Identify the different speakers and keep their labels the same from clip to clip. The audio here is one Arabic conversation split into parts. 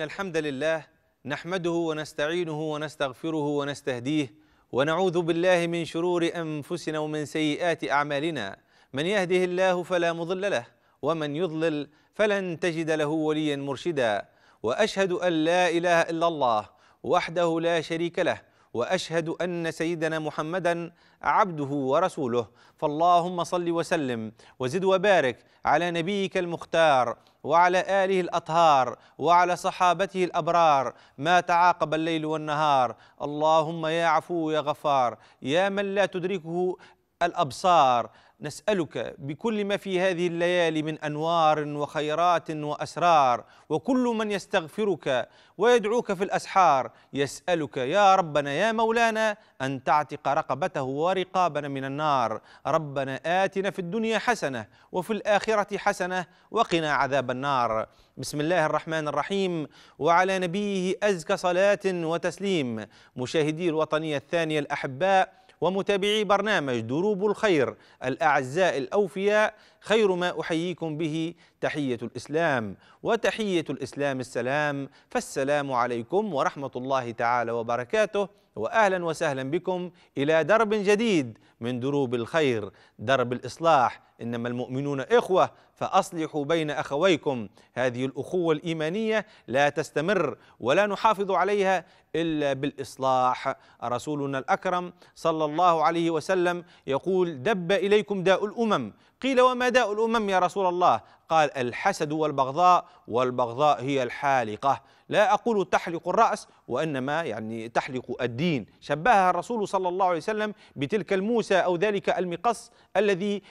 Speaker 1: إن الحمد لله نحمده ونستعينه ونستغفره ونستهديه ونعوذ بالله من شرور أنفسنا ومن سيئات أعمالنا من يهده الله فلا مضل له ومن يضلل فلن تجد له وليا مرشدا وأشهد أن لا إله إلا الله وحده لا شريك له واشهد ان سيدنا محمدا عبده ورسوله فاللهم صل وسلم وزد وبارك على نبيك المختار وعلى اله الاطهار وعلى صحابته الابرار ما تعاقب الليل والنهار اللهم يا عفو يا غفار يا من لا تدركه الابصار نسالك بكل ما في هذه الليالي من انوار وخيرات واسرار وكل من يستغفرك ويدعوك في الاسحار يسالك يا ربنا يا مولانا ان تعتق رقبته ورقابنا من النار ربنا اتنا في الدنيا حسنه وفي الاخره حسنه وقنا عذاب النار بسم الله الرحمن الرحيم وعلى نبيه ازكى صلاه وتسليم مشاهدي الوطنيه الثانيه الاحباء ومتابعي برنامج دروب الخير الأعزاء الأوفياء خير ما احييكم به تحيه الاسلام وتحيه الاسلام السلام فالسلام عليكم ورحمه الله تعالى وبركاته واهلا وسهلا بكم الى درب جديد من دروب الخير درب الاصلاح انما المؤمنون اخوه فاصلحوا بين اخويكم هذه الاخوه الايمانيه لا تستمر ولا نحافظ عليها الا بالاصلاح رسولنا الاكرم صلى الله عليه وسلم يقول دب اليكم داء الامم قيل وما داء الامم يا رسول الله قال الحسد والبغضاء والبغضاء هي الحالقة لا أقول تحلق الرأس وإنما يعني تحلق الدين شبهها الرسول صلى الله عليه وسلم بتلك الموسى أو ذلك المقص الذي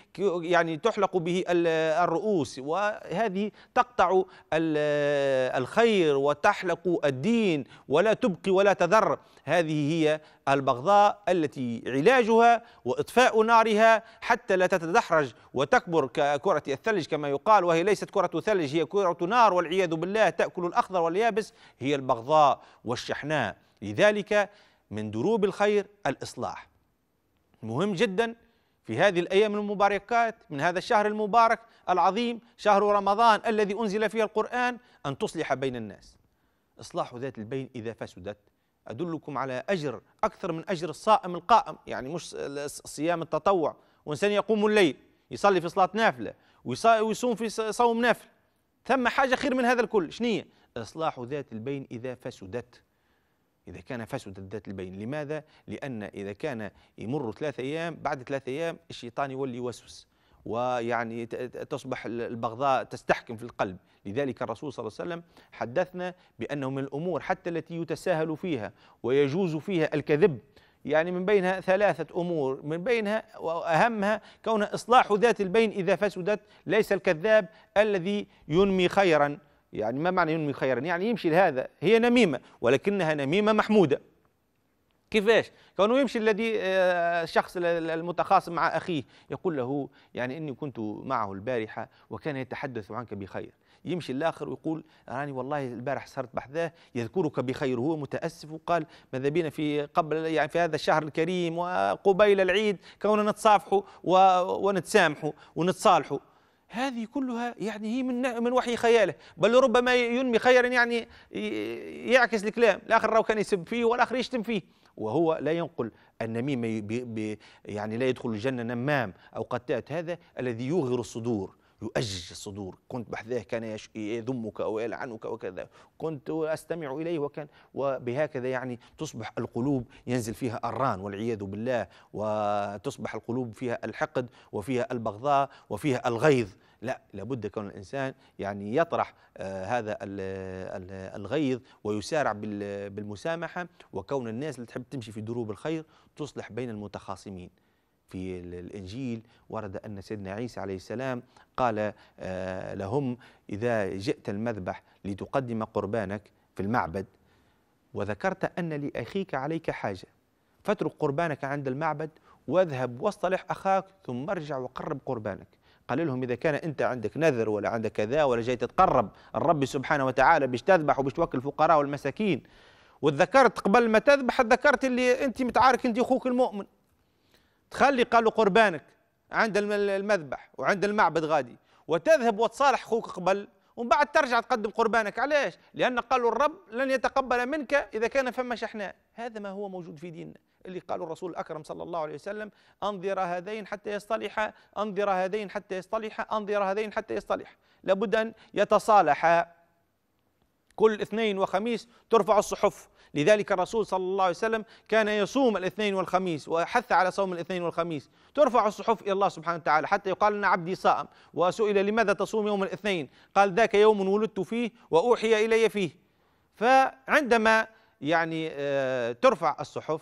Speaker 1: يعني تحلق به الرؤوس وهذه تقطع الخير وتحلق الدين ولا تبقي ولا تذر هذه هي البغضاء التي علاجها وإطفاء نارها حتى لا تتدحرج وتكبر ككرة الثلج كما يقال وهي ليست كرة ثلج هي كرة نار والعياذ بالله تأكل الأخضر واليابس هي البغضاء والشحناء لذلك من دروب الخير الإصلاح مهم جدا في هذه الأيام المباركات من هذا الشهر المبارك العظيم شهر رمضان الذي أنزل فيه القرآن أن تصلح بين الناس إصلاح ذات البين إذا فسدت أدلكم على أجر أكثر من أجر الصائم القائم يعني مش صيام التطوع وإنسان يقوم الليل يصلي في صلاة نافلة ويصوم في صوم نافل ثم حاجة خير من هذا الكل شنية إصلاح ذات البين إذا فسدت إذا كان فسدت ذات البين لماذا؟ لأن إذا كان يمر ثلاثة أيام بعد ثلاثة أيام الشيطان يولي يوسوس ويعني تصبح البغضاء تستحكم في القلب لذلك الرسول صلى الله عليه وسلم حدثنا بأنه من الأمور حتى التي يتساهل فيها ويجوز فيها الكذب يعني من بينها ثلاثة أمور من بينها وأهمها كون إصلاح ذات البين إذا فسدت ليس الكذاب الذي ينمي خيرا يعني ما معنى ينمي خيرا يعني يمشي لهذا هي نميمة ولكنها نميمة محمودة كيفاش كونه يمشي الذي آه، الشخص المتخاصم مع أخيه يقول له يعني إني كنت معه البارحة وكان يتحدث عنك بخير يمشي الاخر ويقول راني والله البارح صرت بحذاه يذكرك بخير هو متاسف وقال ماذا بينا في قبل يعني في هذا الشهر الكريم وقبيل العيد كوننا نتصافحوا ونتسامحوا ونتصالحوا هذه كلها يعني هي من من وحي خياله بل ربما ينمي خيرا يعني يعكس الكلام الاخر راهو كان يسب فيه والاخر يشتم فيه وهو لا ينقل النميمه يعني لا يدخل الجنه نمام او قتات هذا الذي يوغر الصدور يؤجج الصدور كنت بحذاه كان يذمك أو يلعنك وكذا كنت أستمع إليه وكان وبهكذا يعني تصبح القلوب ينزل فيها الران والعياذ بالله وتصبح القلوب فيها الحقد وفيها البغضاء وفيها الغيظ لا لابد كون الانسان يعني يطرح آه هذا الغيظ ويسارع بالمسامحه وكون الناس اللي تحب تمشي في دروب الخير تصلح بين المتخاصمين في الإنجيل ورد أن سيدنا عيسى عليه السلام قال آه، لهم إذا جئت المذبح لتقدم قربانك في المعبد وذكرت أن لأخيك عليك حاجة فاترك قربانك عند المعبد واذهب واصطلح أخاك ثم ارجع وقرب قربانك قال لهم إذا كان أنت عندك نذر ولا عندك كذا ولا جاي تتقرب الرب سبحانه وتعالى باش تذبح وباش توكل الفقراء والمساكين وتذكرت قبل ما تذبح تذكرت اللي أنت متعارك أنت أخوك المؤمن تخلي قالوا قربانك عند المذبح وعند المعبد غادي وتذهب وتصالح اخوك قبل ومن بعد ترجع تقدم قربانك علاش لان قالوا الرب لن يتقبل منك اذا كان فما شحناء هذا ما هو موجود في ديننا اللي قاله الرسول الأكرم صلى الله عليه وسلم أنظر هذين حتى يصطلحا أنظر هذين حتى يصطلحا أنظر هذين حتى يصطلح لابد أن يتصالحا كل اثنين وخميس ترفع الصحف لذلك الرسول صلى الله عليه وسلم كان يصوم الاثنين والخميس وحث على صوم الاثنين والخميس ترفع الصحف إلى الله سبحانه وتعالى حتى يقال أن عبدي صائم وسئل لماذا تصوم يوم الاثنين قال ذاك يوم ولدت فيه وأوحي إلي فيه فعندما يعني آه، ترفع الصحف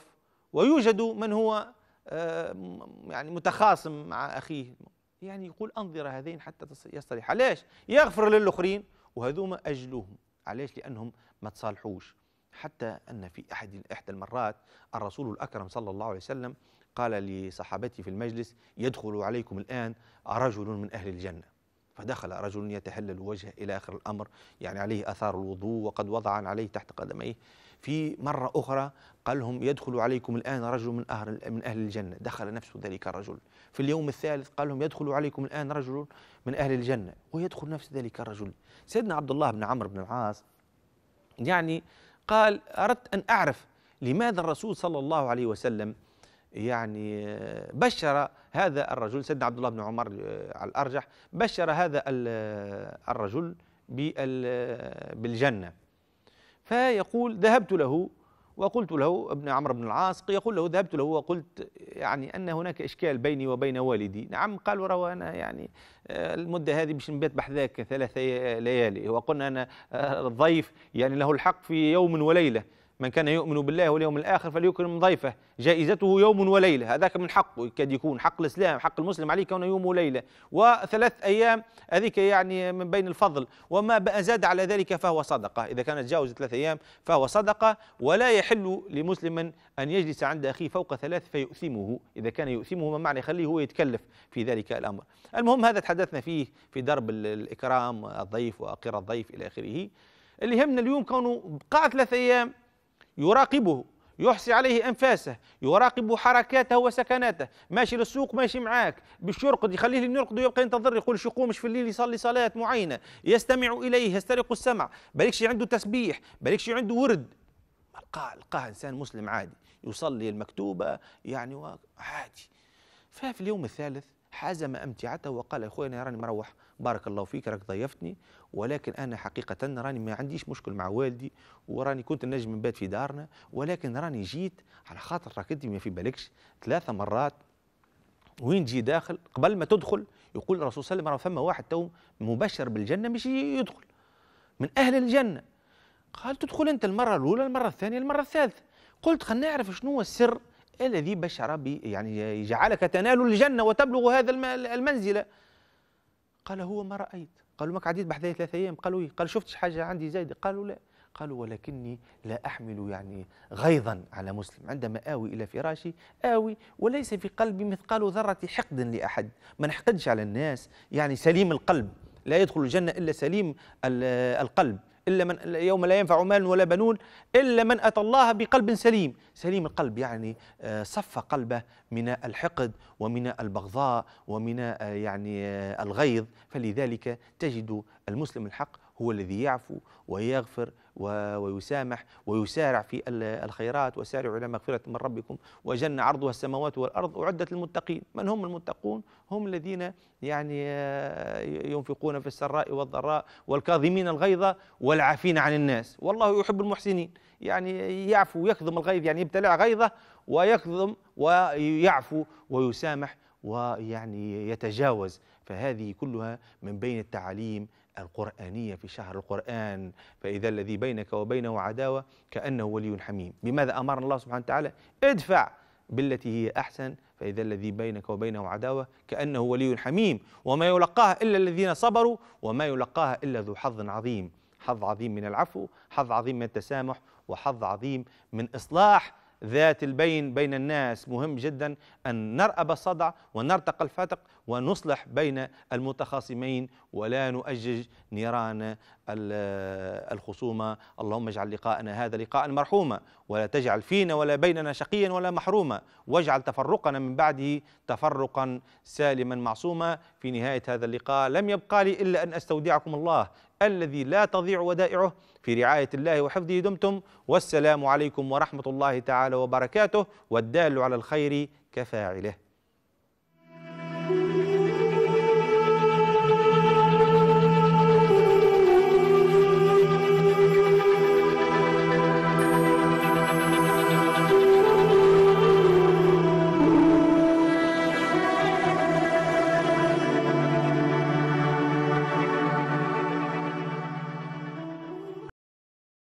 Speaker 1: ويوجد من هو آه، يعني متخاصم مع أخيه يعني يقول أنظر هذين حتى يصطلح ليش يغفر للآخرين وهذوما أجلوهم علاش لأنهم ما تصالحوش حتى أن في أحد إحدى المرات الرسول الأكرم صلى الله عليه وسلم قال لصحابتي في المجلس يدخل عليكم الآن رجل من أهل الجنة فدخل رجل يتهلل وجهه إلى آخر الأمر يعني عليه آثار الوضوء وقد وضع عليه تحت قدميه في مرة أخرى قال لهم يدخل عليكم الآن رجل من أهل, من أهل الجنة دخل نفس ذلك الرجل في اليوم الثالث قال لهم يدخل عليكم الآن رجل من أهل الجنة ويدخل نفس ذلك الرجل سيدنا عبد الله بن عمرو بن العاص يعني قال أردت أن أعرف لماذا الرسول صلى الله عليه وسلم يعني بشر هذا الرجل سيدنا عبد الله بن عمر على آه، الأرجح بشر هذا آه، الرجل آه، بالجنة فيقول ذهبت له وقلت له ابن عمرو بن العاص يقول له ذهبت له وقلت يعني أن هناك إشكال بيني وبين والدي نعم قال وروى أنا يعني آه، المدة هذه باش نبات بحذاك ثلاث ليالي وقلنا أنا آه، الضيف يعني له الحق في يوم وليلة من كان يؤمن بالله واليوم الآخر فليكرم ضيفه جائزته يوم وليلة هذاك من حقه قد يكون حق الإسلام حق المسلم عليه كونه يوم وليلة وثلاث أيام هذيك يعني من بين الفضل وما زاد على ذلك فهو صدقة إذا كانت تجاوز ثلاث أيام فهو صدقة ولا يحل لمسلم أن يجلس عند أخيه فوق ثلاث فيؤثمه إذا كان يؤثمه ما معنى يخليه هو يتكلف في ذلك الأمر المهم هذا تحدثنا فيه في درب الإكرام الضيف وأقر الضيف إلى آخره اللي يهمنا اليوم كونه بقاع ثلاث أيام يراقبه يحصي عليه انفاسه يراقب حركاته وسكناته ماشي للسوق ماشي معاك باش يرقد يخليه يرقد ويبقى ينتظر يقول يقومش في الليل يصلي صلاه معينه يستمع اليه يسترق السمع بالكش عنده تسبيح بالكش عنده ورد القاه القاه انسان مسلم عادي يصلي المكتوبه يعني عادي ففي اليوم الثالث حازم امتعته وقال يا خويا انا راني مروح بارك الله فيك راك ضيفتني ولكن انا حقيقه راني ما عنديش مشكل مع والدي وراني كنت نجم نبات في دارنا ولكن راني جيت على خاطر راك انت ما في بالكش ثلاثه مرات وين تجي داخل قبل ما تدخل يقول الرسول صلى الله عليه وسلم فما واحد تو مبشر بالجنه مش يدخل من اهل الجنه قال تدخل انت المره الاولى المره الثانيه المره الثالثه قلت خلينا نعرف شنو هو السر الذي بشر بي يعني جعلك تنال الجنة وتبلغ هذا المنزلة قال هو ما رأيت قالوا ما عديت بحذايا ثلاثة أيام قالوا إيه قال شفتش حاجة عندي زايدة قالوا لا قالوا ولكني لا أحمل يعني غيظا على مسلم عندما آوي إلى فراشي آوي وليس في قلبي مثقال ذرة حقد لأحد ما نحقدش على الناس يعني سليم القلب لا يدخل الجنة إلا سليم القلب إلا من يوم لا ينفع مال ولا بنون إلا من أتى الله بقلب سليم سليم القلب يعني آه، صف قلبه من الحقد ومن البغضاء ومن آه، يعني آه، الغيظ فلذلك تجد المسلم الحق هو الذي يعفو ويغفر ويسامح ويسارع في الخيرات وسارعوا إلى مغفرة من ربكم وجنة عرضها السماوات والأرض أعدت للمتقين من هم المتقون هم الذين يعني آه، ينفقون في السراء والضراء والكاظمين الغيظ والعافين عن الناس والله يحب المحسنين يعني يعفو ويكظم الغيظ يعني يبتلع غيظه ويكظم ويعفو ويسامح ويعني يتجاوز فهذه كلها من بين التعاليم القرآنية في شهر القرآن فإذا الذي بينك وبينه عداوة كأنه ولي حميم بماذا أمرنا الله سبحانه وتعالى ادفع بالتي هي أحسن فإذا الذي بينك وبينه عداوة كأنه ولي حميم وما يلقاها إلا الذين صبروا وما يلقاها إلا ذو حظ عظيم حظ عظيم من العفو حظ عظيم من التسامح وحظ عظيم من إصلاح ذات البين بين الناس مهم جدا أن نرأب الصدع ونرتق الفتق ونصلح بين المتخاصمين ولا نؤجج نيران الخصومة اللهم اجعل لقاءنا هذا لقاء مرحوما ولا تجعل فينا ولا بيننا شقيا ولا محروما واجعل تفرقنا من بعده تفرقا سالما معصوما في نهاية هذا اللقاء لم يبقى لي إلا أن أستودعكم الله الذي لا تضيع ودائعه في رعاية الله وحفظه دمتم والسلام عليكم ورحمة الله تعالى وبركاته والدال على الخير كفاعله